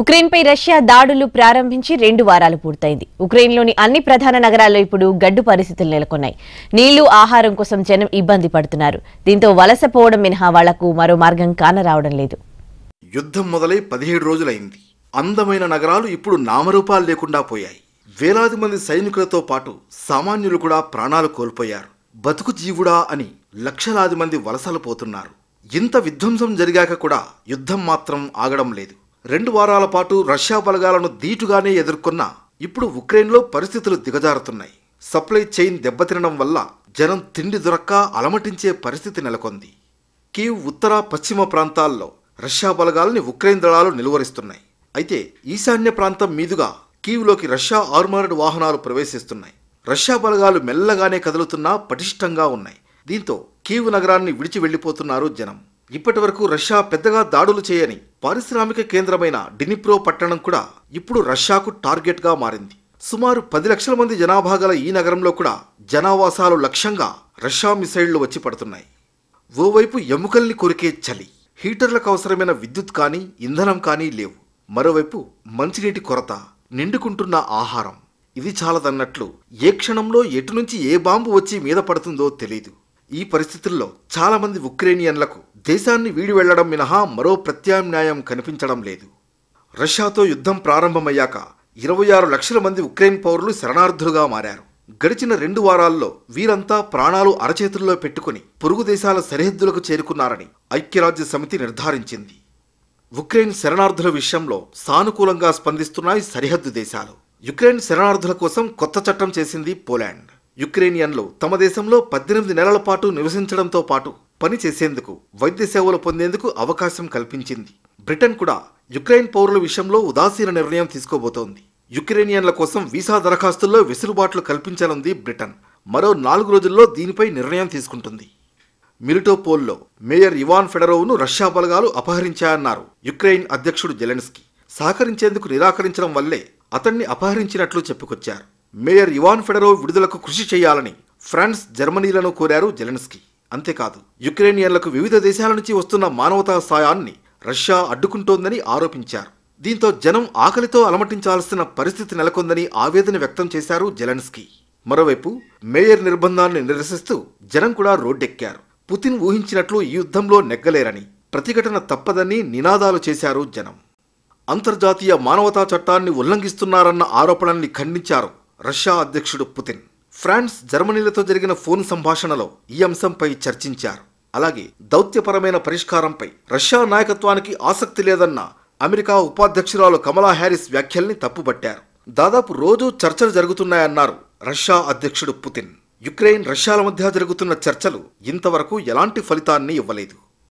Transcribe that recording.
ఉక్రెయిన్పై Russia దాడులు ప్రారంభించి రెండు వారాలు పూర్తయింది ఉక్రెయిన్లోని అన్ని ప్రధాన నగరాల్లో ఇప్పుడు గడ్డు పరిస్థితులు నెలకొన్నాయి నీళ్లు ఆహారం కోసం జనం ఇబ్బంది పడుతున్నారు దీంతో వలసపోవడం మినహా వాళ్లకు మరో మార్గం కానరావడం లేదు యుద్ధం మొదలై పదిహేడు రోజులైంది అందమైన నగరాలు ఇప్పుడు నామరూపాలు లేకుండా పోయాయి వేలాది మంది సైనికులతో పాటు సామాన్యులు కూడా ప్రాణాలు కోల్పోయారు బతుకు జీవుడా అని లక్షలాది మంది వలసలు పోతున్నారు ఇంత విధ్వంసం జరిగాక కూడా యుద్ధం మాత్రం ఆగడం లేదు రెండు వారాల పాటు రష్యా బలగాలను దీటుగానే ఎదుర్కొన్న ఇప్పుడు ఉక్రెయిన్లో పరిస్థితులు దిగజారుతున్నాయి సప్లై చైన్ దెబ్బతినడం వల్ల జనం తిండి దొరక్క అలమటించే పరిస్థితి నెలకొంది కీవ్ ఉత్తర పశ్చిమ ప్రాంతాల్లో రష్యా బలగాలని ఉక్రెయిన్ దళాలు నిలువరిస్తున్నాయి అయితే ఈశాన్య ప్రాంతం మీదుగా కీవ్లోకి రష్యా ఆర్మర్డ్ వాహనాలు ప్రవేశిస్తున్నాయి రష్యా బలగాలు మెల్లగానే కదులుతున్నా పటిష్టంగా ఉన్నాయి దీంతో కీవ్ నగరాన్ని విడిచి వెళ్ళిపోతున్నారు జనం ఇప్పటి వరకు రష్యా పెద్దగా దాడులు చేయని పారిశ్రామిక కేంద్రమైన డినిప్రో పట్టణం కూడా ఇప్పుడు రష్యాకు టార్గెట్గా మారింది సుమారు పది లక్షల మంది జనాభా గల ఈ నగరంలో కూడా జనావాసాలు లక్ష్యంగా రష్యా మిసైళ్లు వచ్చి పడుతున్నాయి ఓవైపు ఎముకల్ని కొరికే చలి హీటర్లకు అవసరమైన విద్యుత్ కానీ ఇంధనం కానీ లేవు మరోవైపు మంచినీటి కొరత నిండుకుంటున్న ఆహారం ఇది చాలదన్నట్లు ఏ క్షణంలో ఎటు నుంచి ఏ బాంబు వచ్చి మీద పడుతుందో తెలియదు ఈ పరిస్థితుల్లో చాలామంది ఉక్రేనియన్లకు దేశాన్ని వీడి వెళ్లడం మినహా మరో ప్రత్యామ్నాయం కనిపించడం లేదు రష్యాతో యుద్ధం ప్రారంభమయ్యాక ఇరవై ఆరు లక్షల మంది ఉక్రెయిన్ పౌరులు శరణార్థులుగా మారారు గడిచిన రెండు వారాల్లో వీరంతా ప్రాణాలు అరచేతుల్లో పెట్టుకుని పొరుగు దేశాల సరిహద్దులకు చేరుకున్నారని ఐక్యరాజ్య సమితి నిర్ధారించింది ఉక్రెయిన్ శరణార్థుల విషయంలో సానుకూలంగా స్పందిస్తున్నాయి సరిహద్దు దేశాలు యుక్రెయిన్ శరణార్థుల కోసం కొత్త చట్టం చేసింది పోలాండ్ యుక్రెయినియన్లు తమ దేశంలో పద్దెనిమిది నెలల పాటు నివసించడంతో పాటు పని చేసేందుకు వైద్య సేవలు పొందేందుకు అవకాశం కల్పించింది బ్రిటన్ కూడా యుక్రెయిన్ పౌరుల విషయంలో ఉదాసీన నిర్ణయం తీసుకోబోతోంది యుక్రెనియన్ల కోసం వీసా దరఖాస్తుల్లో వెసులుబాట్లు కల్పించాలంది బ్రిటన్ మరో నాలుగు రోజుల్లో దీనిపై నిర్ణయం తీసుకుంటుంది మిలిటోపోల్లో మేయర్ ఇవాన్ ఫెడరోవ్ను రష్యా బలగాలు అపహరించాయన్నారు యుక్రెయిన్ అధ్యక్షుడు జెలెన్స్కీ సహకరించేందుకు నిరాకరించడం వల్లే అతన్ని అపహరించినట్లు చెప్పుకొచ్చారు మేయర్ ఇవాన్ ఫెడరోవ్ విడుదలకు కృషి చేయాలని ఫ్రాన్స్ జర్మనీలను కోరారు జెలెన్స్కీ అంతేకాదు యుక్రేనియన్లకు వివిధ దేశాల నుంచి వస్తున్న మానవతా సాయాన్ని రష్యా అడ్డుకుంటోందని ఆరోపించారు దీంతో జనం ఆకలితో అలమటించాల్సిన పరిస్థితి నెలకొందని ఆవేదన వ్యక్తం చేశారు జెలెన్స్కీ మరోవైపు మేయర్ నిర్బంధాన్ని నిరసిస్తూ జనం కూడా రోడ్డెక్కారు పుతిన్ ఊహించినట్లు ఈ యుద్ధంలో నెగ్గలేరని ప్రతిఘటన తప్పదని నినాదాలు చేశారు జనం అంతర్జాతీయ మానవతా చట్టాన్ని ఉల్లంఘిస్తున్నారన్న ఆరోపణల్ని ఖండించారు రష్యా అధ్యక్షుడు పుతిన్ ఫ్రాన్స్ జర్మనీలతో జరిగిన ఫోన్ సంభాషణలో ఈ అంశంపై చర్చించారు అలాగే దౌత్యపరమైన పరిష్కారంపై రష్యా నాయకత్వానికి ఆసక్తి లేదన్న అమెరికా ఉపాధ్యక్షురాలు కమలా హ్యారిస్ వ్యాఖ్యల్ని తప్పుబట్టారు దాదాపు రోజూ చర్చలు జరుగుతున్నాయన్నారు రష్యా అధ్యక్షుడు పుతిన్ యుక్రెయిన్ రష్యాల మధ్య జరుగుతున్న చర్చలు ఇంతవరకు ఎలాంటి ఫలితాన్ని ఇవ్వలేదు